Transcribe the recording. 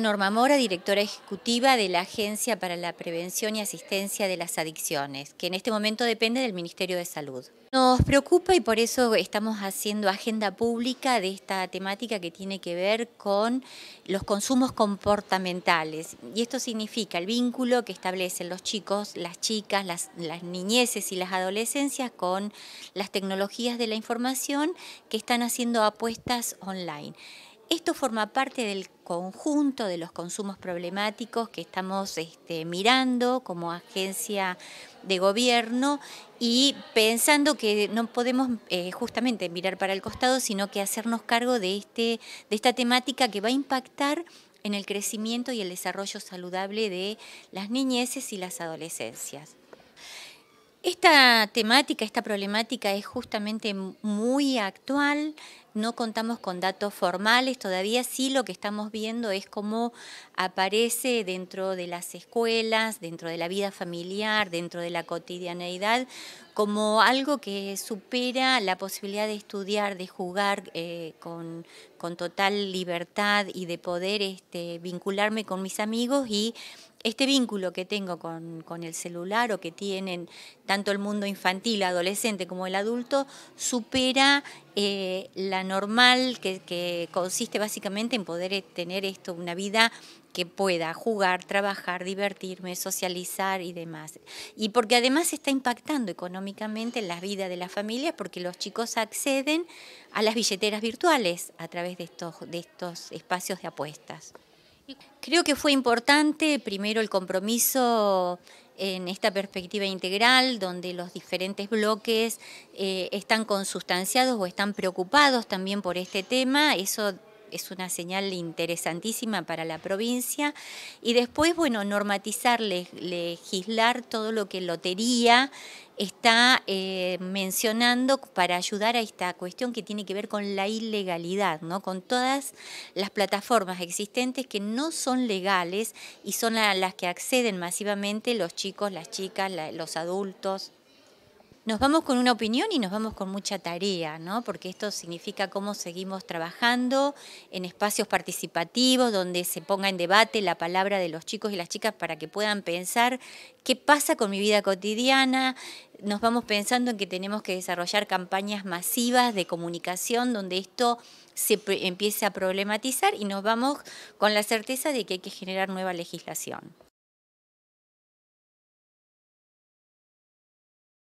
Norma Mora, directora ejecutiva de la Agencia para la Prevención y Asistencia de las Adicciones, que en este momento depende del Ministerio de Salud. Nos preocupa y por eso estamos haciendo agenda pública de esta temática que tiene que ver con los consumos comportamentales. Y esto significa el vínculo que establecen los chicos, las chicas, las, niñeces y las adolescencias con las tecnologías de la información que están haciendo apuestas online. Esto forma parte del conjunto de los consumos problemáticos que estamos este, mirando como agencia de gobierno y pensando que no podemos eh, justamente mirar para el costado, sino que hacernos cargo de, este, de esta temática que va a impactar en el crecimiento y el desarrollo saludable de las niñeces y las adolescencias. Esta temática, esta problemática es justamente muy actual, no contamos con datos formales todavía, sí lo que estamos viendo es cómo aparece dentro de las escuelas, dentro de la vida familiar, dentro de la cotidianeidad, como algo que supera la posibilidad de estudiar, de jugar eh, con, con, total libertad y de poder este, vincularme con mis amigos y este vínculo que tengo con, con, el celular o que tienen tanto el mundo infantil, adolescente como el adulto, supera eh, la normal, que, consiste básicamente en poder eh, tener esto, una vida que pueda jugar, trabajar, divertirme, socializar y demás. Y porque además está impactando económicamente en la vida de las familias porque los chicos acceden a las billeteras virtuales a través de estos, de estos espacios de apuestas. Creo que fue importante primero el compromiso en esta perspectiva integral donde los diferentes bloques eh, están consustanciados o están preocupados también por este tema. Eso es una señal interesantísima para la provincia. Y después, bueno, normatizar, legislar todo lo que Lotería está eh, mencionando para ayudar a esta cuestión que tiene que ver con la ilegalidad, ¿no? con todas las plataformas existentes que no son legales y son las que acceden masivamente los chicos, las chicas, los adultos. Nos vamos con una opinión y nos vamos con mucha tarea, ¿no? Porque esto significa cómo seguimos trabajando en espacios participativos donde se ponga en debate la palabra de los chicos y las chicas para que puedan pensar qué pasa con mi vida cotidiana. Nos vamos pensando en que tenemos que desarrollar campañas masivas de comunicación donde esto se empiece a problematizar y nos vamos con la certeza de que hay que generar nueva legislación.